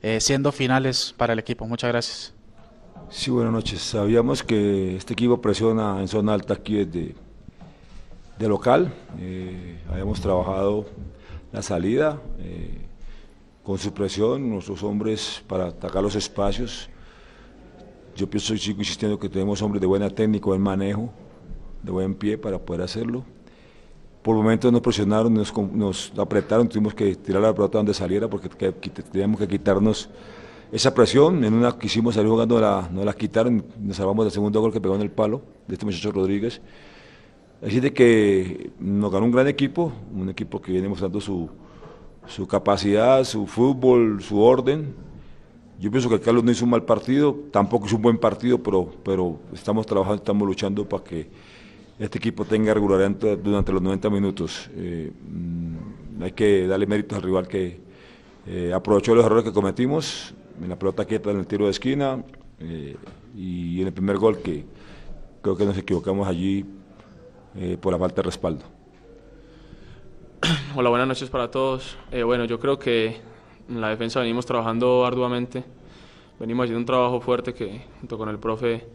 Eh, siendo finales para el equipo. Muchas gracias. Sí, buenas noches. Sabíamos que este equipo presiona en zona alta aquí desde de local. Eh, habíamos trabajado la salida eh, con su presión, nuestros hombres para atacar los espacios. Yo pienso, sigo insistiendo que tenemos hombres de buena técnica, buen manejo, de buen pie para poder hacerlo. Por momentos nos presionaron, nos, apretaron, tuvimos que tirar la pelota donde saliera porque teníamos que quitarnos esa presión. En una quisimos salir jugando, la, nos la quitaron, nos salvamos del segundo gol que pegó en el palo de este muchacho Rodríguez. Así de que nos ganó un gran equipo, un equipo que viene mostrando su, capacidad, su fútbol, su orden. Yo pienso que Carlos no hizo un mal partido, tampoco es un buen partido, pero, pero estamos trabajando, estamos luchando para que este equipo tenga regularidad durante los 90 minutos. Eh, mm, hay que darle mérito al rival que eh, aprovechó los errores que cometimos en la pelota quieta en el tiro de esquina eh, y en el primer gol que creo que nos equivocamos allí por la falta de respaldo. Hola, buenas noches para todos. bueno, yo creo que en la defensa venimos trabajando arduamente, venimos haciendo un trabajo fuerte que junto con el profe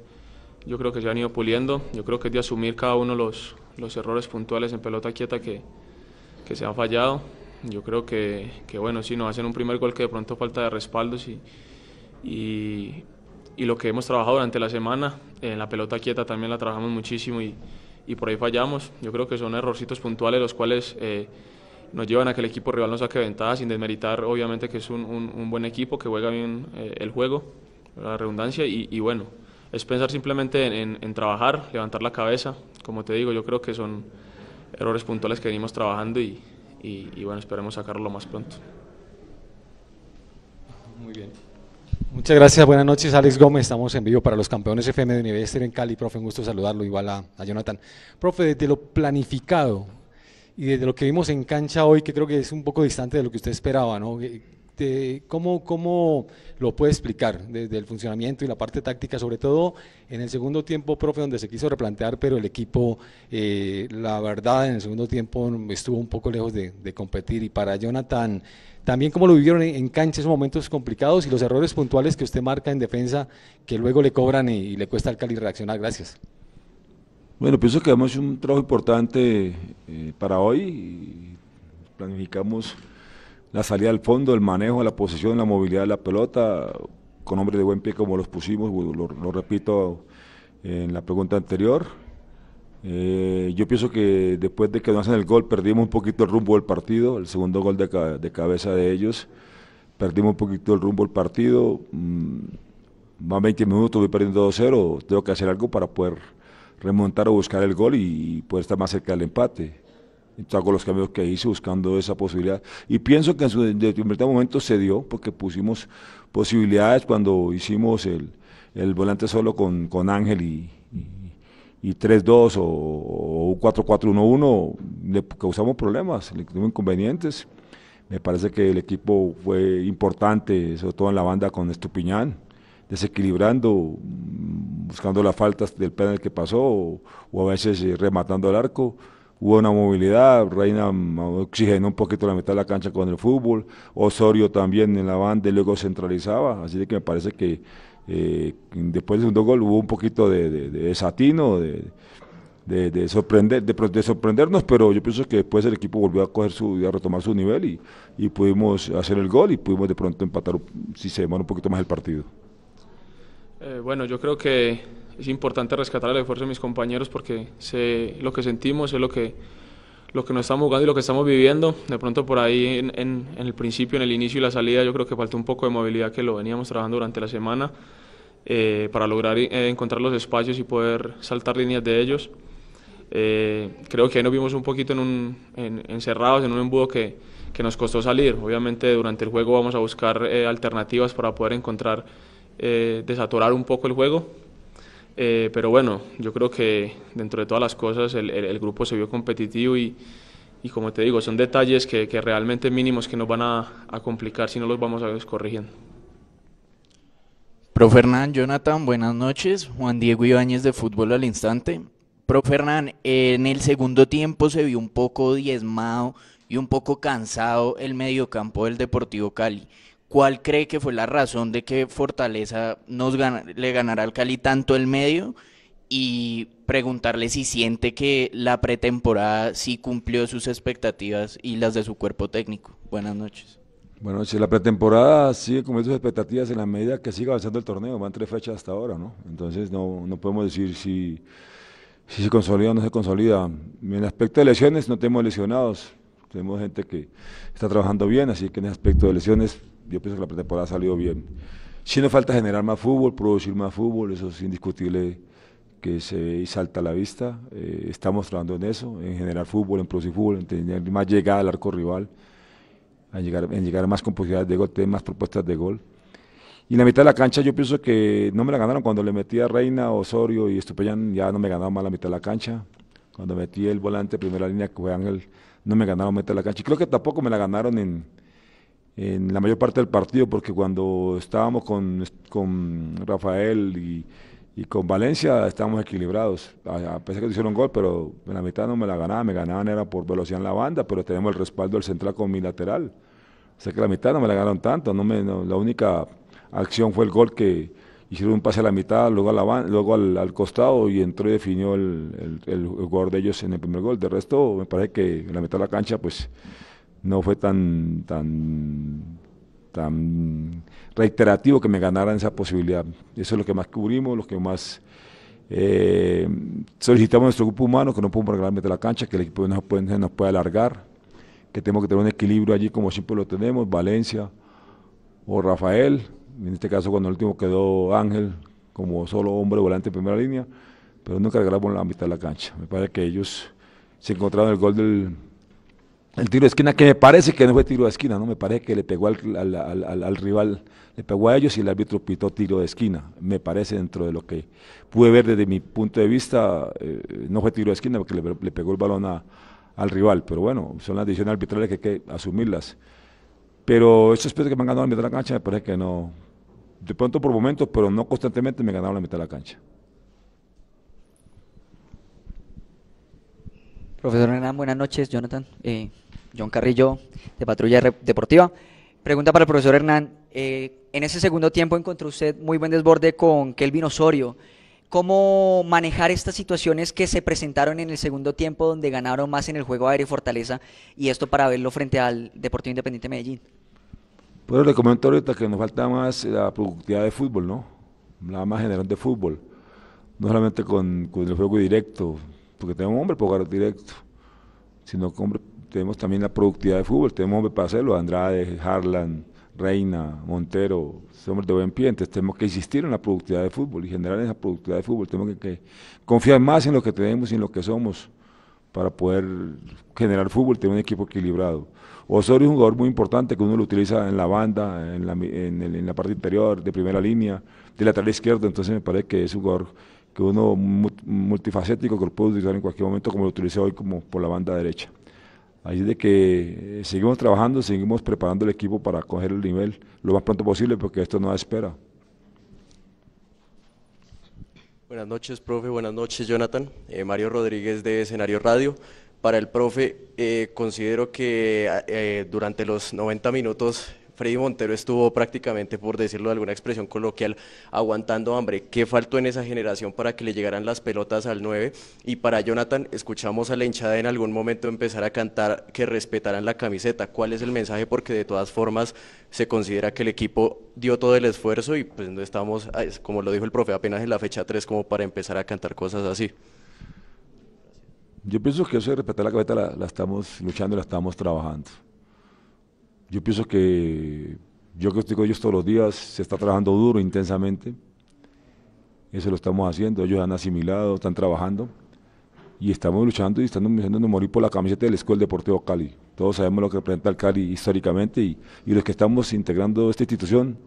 yo creo que se han ido puliendo, yo creo que es de asumir cada uno los, los errores puntuales en pelota quieta que, se han fallado. Yo creo que, bueno, si nos hacen un primer gol que de pronto falta de respaldos y, lo que hemos trabajado durante la semana, en la pelota quieta también la trabajamos muchísimo y, por ahí fallamos. Yo creo que son errorcitos puntuales los cuales... Eh, nos llevan a que el equipo rival nos saque ventaja, sin desmeritar obviamente que es un, buen equipo, que juega bien eh, el juego, la redundancia, y bueno, es pensar simplemente en, trabajar, levantar la cabeza. Como te digo, yo creo que son errores puntuales que venimos trabajando y, bueno, esperemos sacarlo más pronto. Muy bien. Muchas gracias, buenas noches, Alex Gómez. Estamos en vivo para los campeones FM de Universidad en Cali. Profe, un gusto saludarlo, igual a, a, Jonathan. Profe, desde lo planificado y desde lo que vimos en cancha hoy, que creo que es un poco distante de lo que usted esperaba, ¿no? Este, cómo, lo puede explicar desde el funcionamiento y la parte táctica, sobre todo en el segundo tiempo, profe, donde se quiso replantear, pero el equipo, eh, la verdad, en el segundo tiempo estuvo un poco lejos de, competir. Y para Jonathan, también cómo lo vivieron en, cancha esos momentos complicados y los errores puntuales que usted marca en defensa, que luego le cobran y, le cuesta al Cali reaccionar. Gracias. Bueno, pienso que hemos hecho un trabajo importante eh, para hoy. Y planificamos la salida al fondo, el manejo, la posición, la movilidad de la pelota, con hombres de buen pie como los pusimos, lo, repito en la pregunta anterior. Eh, yo pienso que después de que nos hacen el gol perdimos un poquito el rumbo del partido, el segundo gol de, cabeza de ellos, perdimos un poquito el rumbo del partido, más mm, 20 minutos voy perdiendo 2-0, tengo que hacer algo para poder remontar o buscar el gol y poder estar más cerca del empate con los cambios que hice buscando esa posibilidad. Y pienso que en su determinado momento se dio porque pusimos posibilidades cuando hicimos el, volante solo con, Ángel y, y, 3-2 o, 4-4-1-1, le causamos problemas, le tuvimos inconvenientes. Me parece que el equipo fue importante, sobre todo en la banda con Estupiñán, desequilibrando, buscando las faltas del penal que pasó o a veces eh, rematando el arco hubo una movilidad, Reina oxigenó un poquito la mitad de la cancha con el fútbol, Osorio también en la banda y luego centralizaba, así que me parece que eh, después del segundo gol hubo un poquito de, de, de desatino, de, sorprender, de, sorprendernos, pero yo pienso que después el equipo volvió a coger su, a retomar su nivel y, pudimos hacer el gol y pudimos de pronto empatar si se demora un poquito más el partido. Eh, bueno, yo creo que es importante rescatar el esfuerzo de mis compañeros porque sé lo que sentimos, sé lo que, lo que nos estamos jugando y lo que estamos viviendo. De pronto por ahí en, en, el principio, en el inicio y la salida, yo creo que faltó un poco de movilidad que lo veníamos trabajando durante la semana eh, para lograr eh, encontrar los espacios y poder saltar líneas de ellos. Eh, creo que ahí nos vimos un poquito en un, encerrados en un embudo que, que, nos costó salir. Obviamente durante el juego vamos a buscar alternativas para poder encontrar, desatorar un poco el juego, eh, pero bueno, yo creo que dentro de todas las cosas el, grupo se vio competitivo y, como te digo, son detalles que, realmente mínimos que nos van a, complicar si no los vamos a ir corrigiendo. pro Jonathan, buenas noches. Juan Diego Ibáñez de Fútbol al Instante. Pro en el segundo tiempo se vio un poco diezmado y un poco cansado el mediocampo del Deportivo Cali. ¿Cuál cree que fue la razón de que Fortaleza nos le ganará al Cali tanto el medio? Y preguntarle si siente que la pretemporada sí cumplió sus expectativas y las de su cuerpo técnico. Buenas noches. Buenas noches. La pretemporada sigue cumpliendo sus expectativas en la medida que siga avanzando el torneo. Van tres fechas hasta ahora, ¿no? Entonces no, podemos decir si, si se consolida o no se consolida. En el aspecto de lesiones no tenemos lesionados. Tenemos gente que está trabajando bien, así que en el aspecto de lesiones yo pienso que la pretemporada ha salido bien. Si nos falta generar más fútbol, producir más fútbol, eso es indiscutible que se salta a la vista. Eh, estamos trabajando en eso, en generar fútbol, en producir fútbol, en tener más llegada al arco rival, en llegar, a más composibilidades de gol, tener más propuestas de gol. Y la mitad de la cancha yo pienso que no me la ganaron cuando le metí a Reina, Osorio y Estupellán, ya no me ganaron más la mitad de la cancha. Cuando metí el volante primera línea que fue Ángel, no me ganaron mitad de la cancha. Y creo que tampoco me la ganaron en, en la mayor parte del partido, porque cuando estábamos con, con Rafael y, y con Valencia estábamos equilibrados. A, pesar que hicieron gol, pero en la mitad no me la ganaban, me ganaban era por velocidad en la banda, pero tenemos el respaldo del central con mi lateral. O sea que la mitad no me la ganaron tanto, no me, la única acción fue el gol que hicieron un pase a la mitad, luego, la, luego al, al, costado y entró y definió el, el, el, el, jugador de ellos en el primer gol. De resto, me parece que en la mitad de la cancha, pues no fue tan, tan, tan reiterativo que me ganaran esa posibilidad. Eso es lo que más cubrimos, lo que más eh, solicitamos a nuestro grupo humano, que no podemos mitad de la cancha, que el equipo no nos puede alargar, que tenemos que tener un equilibrio allí como siempre lo tenemos, Valencia o Rafael, en este caso cuando el último quedó Ángel como solo hombre volante en primera línea, pero nunca regalamos la mitad de la cancha. Me parece que ellos se encontraron el gol del el tiro de esquina, que me parece que no fue tiro de esquina, no me parece que le pegó al, rival, le pegó a ellos y el árbitro pitó tiro de esquina. Me parece dentro de lo que pude ver desde mi punto de vista, eh, no fue tiro de esquina porque le, pegó el balón al rival, pero bueno, son las decisiones arbitrales que hay que asumirlas. Pero estos pesos que me han ganado la mitad de la cancha me parece que no, de pronto por momentos, pero no constantemente me ganaron la mitad de la cancha. Profesor Hernán, buenas noches. Jonathan, eh, John Carrillo, de Patrulla Deportiva. Pregunta para el profesor Hernán. Eh, en ese segundo tiempo encontró usted muy buen desborde con Kelvin Osorio. ¿Cómo manejar estas situaciones que se presentaron en el segundo tiempo donde ganaron más en el juego aéreo Fortaleza y esto para verlo frente al Deportivo Independiente Medellín? Bueno, le comento ahorita que nos falta más la productividad de fútbol, ¿no? La más general de fútbol. No solamente con, con el juego directo, porque tenemos hombre para jugar directo, sino que tenemos también la productividad de fútbol, tenemos hombre para hacerlo, Andrade, Harlan, Reina, Montero, somos de buen pie, entonces tenemos que insistir en la productividad de fútbol y generar esa productividad de fútbol, tenemos que, confiar más en lo que tenemos y en lo que somos para poder generar fútbol, tener un equipo equilibrado. Osorio es un jugador muy importante que uno lo utiliza en la banda, en la, en la parte interior, de primera línea, de lateral izquierdo, entonces me parece que es un jugador que uno multifacético que lo puedo utilizar en cualquier momento como lo utilicé hoy como por la banda derecha. Así de que eh, seguimos trabajando, seguimos preparando el equipo para coger el nivel lo más pronto posible porque esto no da espera. Buenas noches, profe. Buenas noches, Jonathan. Eh, Mario Rodríguez de Escenario Radio. Para el profe, eh, considero que durante los 90 minutos Freddy Montero estuvo prácticamente, por decirlo de alguna expresión coloquial, aguantando hambre. ¿Qué faltó en esa generación para que le llegaran las pelotas al 9? Y para Jonathan, escuchamos a la hinchada en algún momento empezar a cantar que respetaran la camiseta. ¿Cuál es el mensaje? Porque de todas formas se considera que el equipo dio todo el esfuerzo y pues no estamos, como lo dijo el profe, apenas en la fecha 3 como para empezar a cantar cosas así. Yo pienso que eso de respetar la camiseta la, estamos luchando, la estamos trabajando. Yo pienso que yo que estoy con ellos todos los días, se está trabajando duro, intensamente. Eso lo estamos haciendo, ellos han asimilado, están trabajando. Y estamos luchando y estamos a morir por la camiseta del Escuela Deportivo Cali. Todos sabemos lo que representa el Cali históricamente y, los que estamos integrando esta institución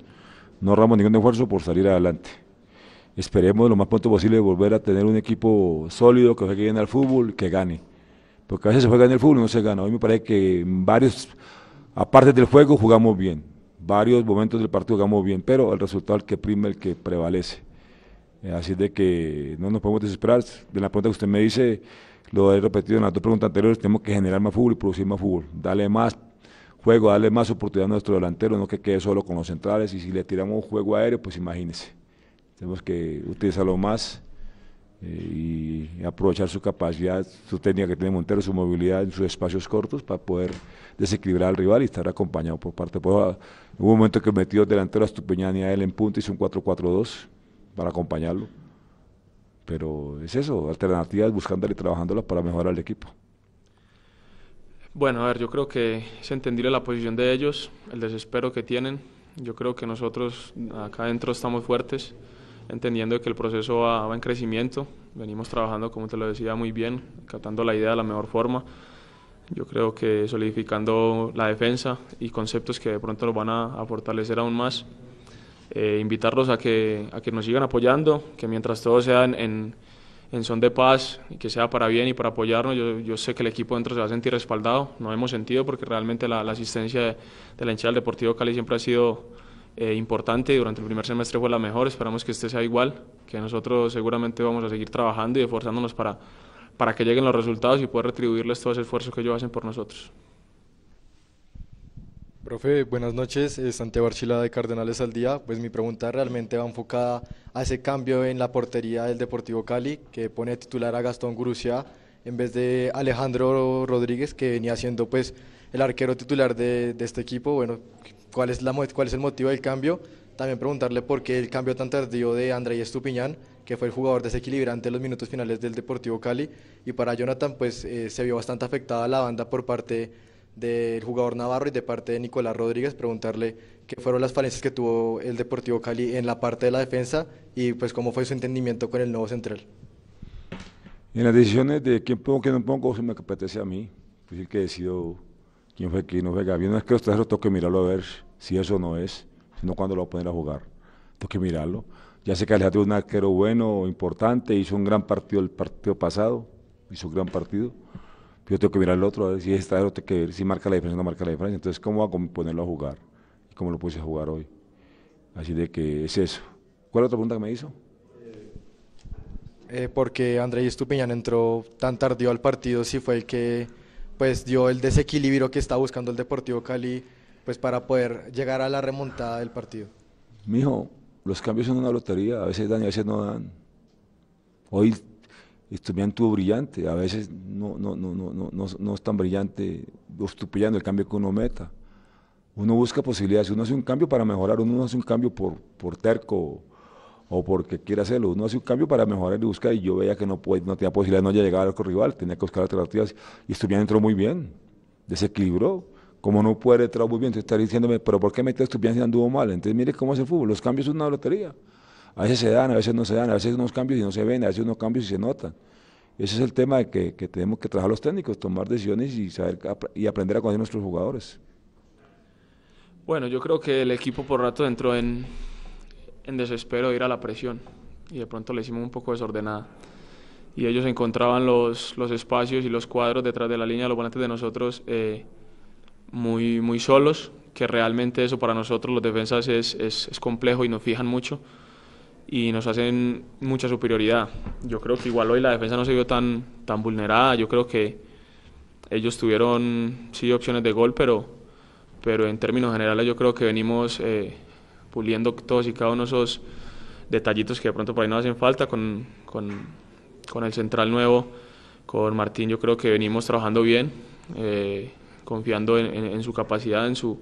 no ahorramos ningún esfuerzo por salir adelante esperemos lo más pronto posible volver a tener un equipo sólido que juegue bien al fútbol, que gane. Porque a veces se juega en el fútbol y no se gana. A me parece que varios Aparte del juego jugamos bien, varios momentos del partido jugamos bien, pero el resultado es el que prima, el que prevalece. Eh, así de que no nos podemos desesperar. De la pregunta que usted me dice, lo he repetido en las dos preguntas anteriores, tenemos que generar más fútbol y producir más fútbol. Darle más juego, darle más oportunidad a nuestro delantero, no que quede solo con los centrales. Y si le tiramos un juego aéreo, pues imagínese. Tenemos que utilizarlo más eh, y aprovechar su capacidad, su técnica que tiene Montero, su movilidad en sus espacios cortos para poder desequilibrar al rival y estar acompañado por parte. de hubo un momento que metió delantero a y a él en punta, hizo un 4-4-2 para acompañarlo. Pero es eso, alternativas buscándola y trabajándola para mejorar al equipo. Bueno, a ver, yo creo que se entendió la posición de ellos, el desespero que tienen. Yo creo que nosotros acá adentro estamos fuertes, entendiendo que el proceso va en crecimiento, venimos trabajando, como te lo decía, muy bien, captando la idea de la mejor forma. Yo creo que solidificando la defensa y conceptos que de pronto nos van a, fortalecer aún más. Eh, invitarlos a que, a que nos sigan apoyando, que mientras todo sea en, en, son de paz y que sea para bien y para apoyarnos, yo, yo, sé que el equipo dentro se va a sentir respaldado, no hemos sentido porque realmente la, asistencia de, de la hinchada del Deportivo Cali siempre ha sido eh, importante durante el primer semestre fue la mejor, esperamos que este sea igual, que nosotros seguramente vamos a seguir trabajando y esforzándonos para, para que lleguen los resultados y poder retribuirles todo ese esfuerzo que ellos hacen por nosotros. Profe, buenas noches. Eh, Santiago Archila de Cardenales al Día. Pues mi pregunta realmente va enfocada a ese cambio en la portería del Deportivo Cali, que pone titular a Gastón Grucia en vez de Alejandro Rodríguez, que venía siendo pues el arquero titular de, de este equipo. Bueno, cuál es, la, cuál es el motivo del cambio. También preguntarle por qué el cambio tan tardío de André Estupiñán, que fue el jugador desequilibrante en los minutos finales del Deportivo Cali. Y para Jonathan, pues eh, se vio bastante afectada la banda por parte del jugador Navarro y de parte de Nicolás Rodríguez, preguntarle qué fueron las falencias que tuvo el Deportivo Cali en la parte de la defensa y pues cómo fue su entendimiento con el nuevo central. En las decisiones de quién pongo, quién no pongo, si me apetece a mí, es pues el que decido quién fue, quién no juega. Bien, no es que los trajeron, toque mirarlo a ver si eso no es, sino cuándo lo va a poner a jugar. Tengo que mirarlo. Ya sé que Alejandro es un arquero bueno, importante, hizo un gran partido el partido pasado, hizo un gran partido. Yo tengo que mirar el otro, a ver si es que si marca la diferencia o no marca la diferencia. Entonces, ¿cómo va a ponerlo a jugar? ¿Y cómo lo puse a jugar hoy? Así de que es eso. ¿Cuál es la otra pregunta que me hizo? Eh, porque Andrés Estupiñán entró tan tardío al partido, si fue el que pues dio el desequilibrio que está buscando el Deportivo Cali pues para poder llegar a la remontada del partido. Mijo, los cambios son una lotería, a veces dan y a veces no dan. Hoy Estupián tuvo brillante, a veces no, no, no, no, no, no es tan brillante, estupillando el cambio que uno meta. Uno busca posibilidades, uno hace un cambio para mejorar, uno no hace un cambio por, por terco o porque quiera hacerlo, uno hace un cambio para mejorar y busca, y yo veía que no, puede, no tenía posibilidad, no llegaba al rival, tenía que buscar alternativas, y Estupián entró muy bien, desequilibró, como no puede entrar muy bien, entonces está diciéndome, pero ¿por qué me estás bien si anduvo mal? Entonces mire cómo es el fútbol, los cambios son una lotería. A veces se dan, a veces no se dan, a veces unos cambios y no se ven, a veces unos cambios y se notan. Ese es el tema de que, tenemos que trabajar los técnicos, tomar decisiones y, saber, y aprender a conocer a nuestros jugadores. Bueno, yo creo que el equipo por rato entró en, en desespero de ir a la presión y de pronto le hicimos un poco desordenada. Y ellos encontraban los, los espacios y los cuadros detrás de la línea de los volantes de nosotros eh, muy, muy solos, que realmente eso para nosotros los defensas es, es, es complejo y nos fijan mucho y nos hacen mucha superioridad. Yo creo que igual hoy la defensa no se vio tan, tan vulnerada, yo creo que ellos tuvieron sí opciones de gol, pero, pero en términos generales yo creo que venimos eh, puliendo todos y cada uno de esos detallitos que de pronto por ahí no hacen falta con, con, el central nuevo, con Martín yo creo que venimos trabajando bien. Eh, confiando en, su capacidad, en su,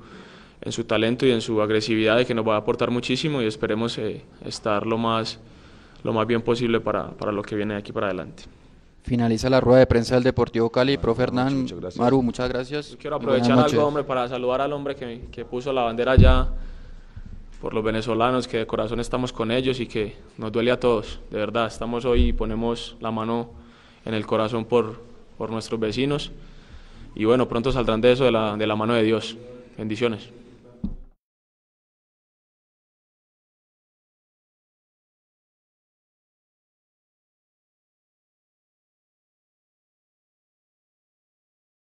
en su talento y en su agresividad de que nos va a aportar muchísimo y esperemos eh, estar lo más, lo más bien posible para, para lo que viene de aquí para adelante. Finaliza la rueda de prensa del Deportivo Cali, bueno, profe Hernán. Muchas Maru, muchas gracias. quiero aprovechar algo, hombre, para saludar al hombre que, que puso la bandera allá por los venezolanos, que de corazón estamos con ellos y que nos duele a todos. De verdad, estamos hoy y ponemos la mano en el corazón por, por nuestros vecinos y bueno, pronto saldrán de eso de la, de la mano de Dios. Bendiciones.